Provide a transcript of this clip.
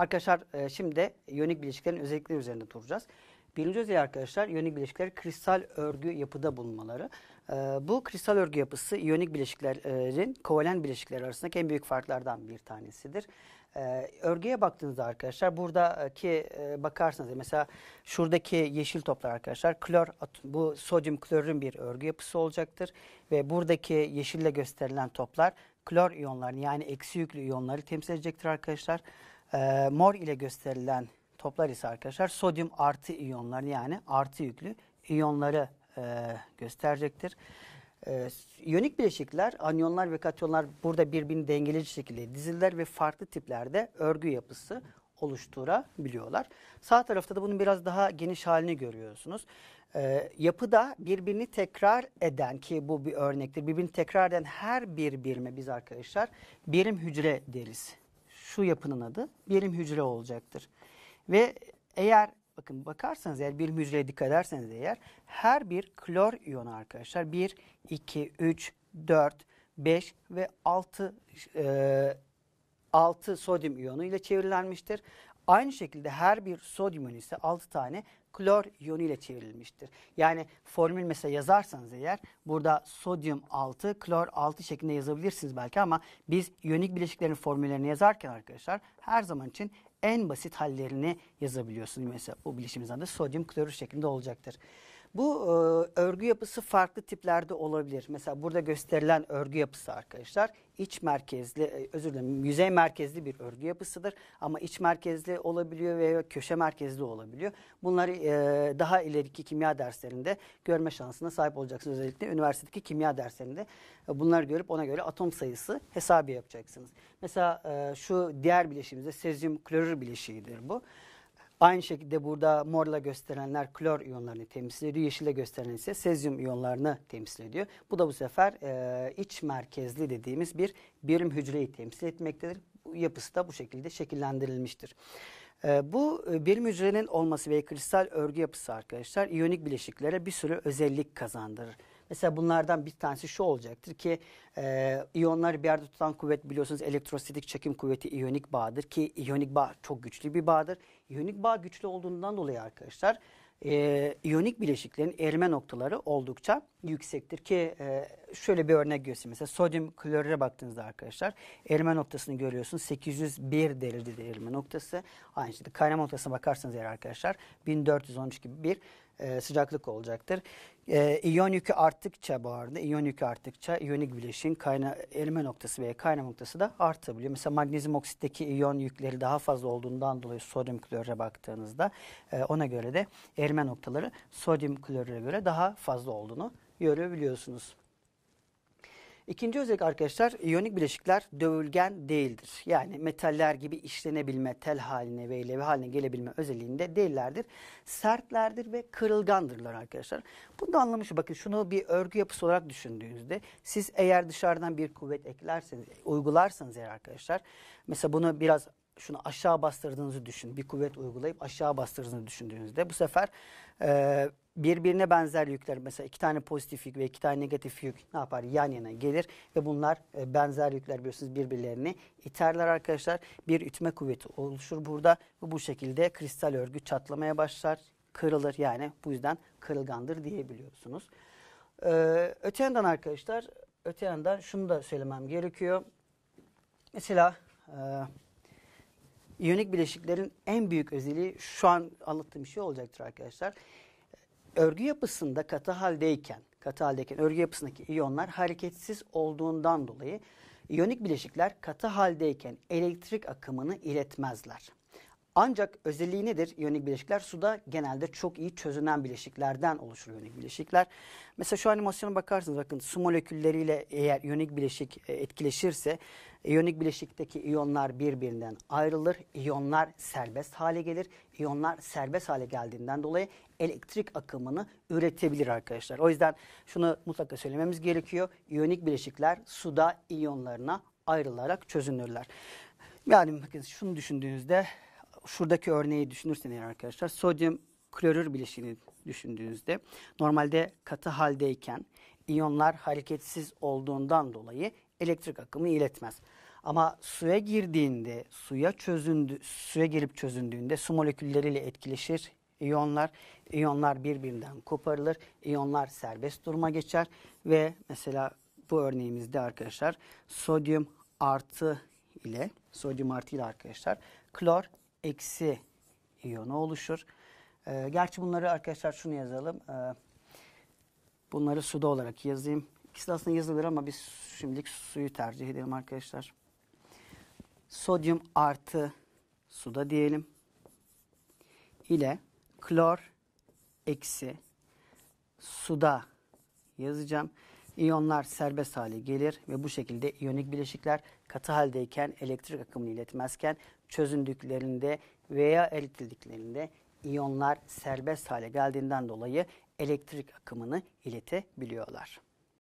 Arkadaşlar e, şimdi yönik bileşiklerin özellikleri üzerinde duracağız. Birinci özelliği arkadaşlar iyonik bileşikler kristal örgü yapıda bulunmaları. E, bu kristal örgü yapısı iyonik bileşiklerin kovalen bileşikler arasındaki en büyük farklardan bir tanesidir. Ee, örgüye baktığınızda arkadaşlar buradaki e, bakarsanız mesela şuradaki yeşil toplar arkadaşlar klor bu sodyum klorun bir örgü yapısı olacaktır. Ve buradaki yeşille gösterilen toplar klor iyonlarını yani eksi yüklü iyonları temsil edecektir arkadaşlar e, mor ile gösterilen toplar ise arkadaşlar sodyum artı iyonlar yani artı yüklü iyonları e, gösterecektir. E, ee, iyonik bileşikler, anyonlar ve katyonlar burada birbirini dengeleyici şekilde dizilirler ve farklı tiplerde örgü yapısı oluşturabiliyorlar. Sağ tarafta da bunun biraz daha geniş halini görüyorsunuz. E, yapıda birbirini tekrar eden ki bu bir örnektir. Birbirini tekrar eden her bir birime biz arkadaşlar birim hücre deriz şu yapının adı birim hücre olacaktır. Ve eğer bakın bakarsanız eğer birim hücreye dikkat ederseniz eğer her bir klor iyonu arkadaşlar 1, 2, 3, 4, 5 ve 6 e, 6 sodyum iyonu ile çevrilenmiştir. Aynı şekilde her bir sodyumun ise 6 tane klor iyonu ile çevrilmiştir. Yani formül mesela yazarsanız eğer burada sodyum 6, klor 6 şeklinde yazabilirsiniz belki ama biz iyonik bileşiklerin formüllerini yazarken arkadaşlar her zaman için en basit hallerini yazabiliyorsunuz. Mesela bu bileşimizden de sodyum klorür şeklinde olacaktır. Bu e, örgü yapısı farklı tiplerde olabilir. Mesela burada gösterilen örgü yapısı arkadaşlar iç merkezli, e, özür dilerim yüzey merkezli bir örgü yapısıdır. Ama iç merkezli olabiliyor veya köşe merkezli olabiliyor. Bunları e, daha ileriki kimya derslerinde görme şansına sahip olacaksınız. Özellikle üniversitedeki kimya derslerinde e, bunları görüp ona göre atom sayısı hesabı yapacaksınız. Mesela e, şu diğer bileşimimizde sezyum klorür bileşiğidir bu. Aynı şekilde burada morla gösterenler klor iyonlarını temsil ediyor. Yeşille gösteren ise sezyum iyonlarını temsil ediyor. Bu da bu sefer e, iç merkezli dediğimiz bir birim hücreyi temsil etmektedir. Bu yapısı da bu şekilde şekillendirilmiştir. E, bu e, birim hücrenin olması ve kristal örgü yapısı arkadaşlar iyonik bileşiklere bir sürü özellik kazandırır. Mesela bunlardan bir tanesi şu olacaktır ki e, iyonları bir yerde tutan kuvvet biliyorsunuz elektrostatik çekim kuvveti iyonik bağdır ki iyonik bağ çok güçlü bir bağdır. İyonik bağ güçlü olduğundan dolayı arkadaşlar e, iyonik bileşiklerin erime noktaları oldukça yüksektir ki e, şöyle bir örnek göstereyim. Mesela sodyum klorüre baktığınızda arkadaşlar erime noktasını görüyorsunuz. 801 derecede erime noktası. Aynı şekilde kaynama noktasına bakarsanız yer arkadaşlar 1413 gibi bir e, sıcaklık olacaktır. E, iyon yükü arttıkça bu arada, iyon yükü arttıkça iyonik bileşin kayna, erime noktası veya kaynama noktası da artabiliyor. Mesela magnezyum oksitteki iyon yükleri daha fazla olduğundan dolayı sodyum klorüre baktığınızda e, ona göre de erime noktaları sodyum klorüre göre daha fazla olduğunu görebiliyorsunuz. İkinci özellik arkadaşlar iyonik bileşikler dövülgen değildir. Yani metaller gibi işlenebilme, tel haline ve leve haline gelebilme özelliğinde değillerdir. Sertlerdir ve kırılgandırlar arkadaşlar. Bunu da anlamış. Bakın şunu bir örgü yapısı olarak düşündüğünüzde siz eğer dışarıdan bir kuvvet eklerseniz, uygularsanız eğer arkadaşlar. Mesela bunu biraz şunu aşağı bastırdığınızı düşün. Bir kuvvet uygulayıp aşağı bastırdığınızı düşündüğünüzde bu sefer e, birbirine benzer yükler mesela iki tane pozitif yük ve iki tane negatif yük ne yapar? Yan yana gelir ve bunlar e, benzer yükler biliyorsunuz birbirlerini iterler arkadaşlar. Bir ütme kuvveti oluşur burada ve bu şekilde kristal örgü çatlamaya başlar, kırılır yani bu yüzden kırılgandır diyebiliyorsunuz. Ee, öte yandan arkadaşlar öte yandan şunu da söylemem gerekiyor. Mesela e, İyonik bileşiklerin en büyük özelliği şu an anlattığım şey olacaktır arkadaşlar. Örgü yapısında katı haldeyken, katı haldeyken örgü yapısındaki iyonlar hareketsiz olduğundan dolayı iyonik bileşikler katı haldeyken elektrik akımını iletmezler. Ancak özelliği nedir iyonik bileşikler? Suda genelde çok iyi çözünen bileşiklerden oluşur iyonik bileşikler. Mesela şu animasyona bakarsınız bakın su molekülleriyle eğer iyonik bileşik e, etkileşirse iyonik e, bileşikteki iyonlar birbirinden ayrılır. İyonlar serbest hale gelir. İyonlar serbest hale geldiğinden dolayı elektrik akımını üretebilir arkadaşlar. O yüzden şunu mutlaka söylememiz gerekiyor. İyonik bileşikler suda iyonlarına ayrılarak çözünürler. Yani bakın şunu düşündüğünüzde şuradaki örneği düşünürseniz arkadaşlar sodyum klorür bileşiğini düşündüğünüzde normalde katı haldeyken iyonlar hareketsiz olduğundan dolayı elektrik akımı iletmez. Ama suya girdiğinde, suya çözündü, suya girip çözündüğünde su molekülleriyle etkileşir iyonlar. İyonlar birbirinden koparılır. İyonlar serbest duruma geçer ve mesela bu örneğimizde arkadaşlar sodyum artı ile sodyum artı ile arkadaşlar klor eksi iyonu oluşur. E, gerçi bunları arkadaşlar şunu yazalım. E, bunları suda olarak yazayım. İkisi de aslında yazılır ama biz şimdilik suyu tercih edelim arkadaşlar. Sodyum artı suda diyelim. ile klor eksi suda yazacağım. İyonlar serbest hale gelir ve bu şekilde iyonik bileşikler katı haldeyken elektrik akımını iletmezken çözündüklerinde veya eritildiklerinde iyonlar serbest hale geldiğinden dolayı elektrik akımını iletebiliyorlar.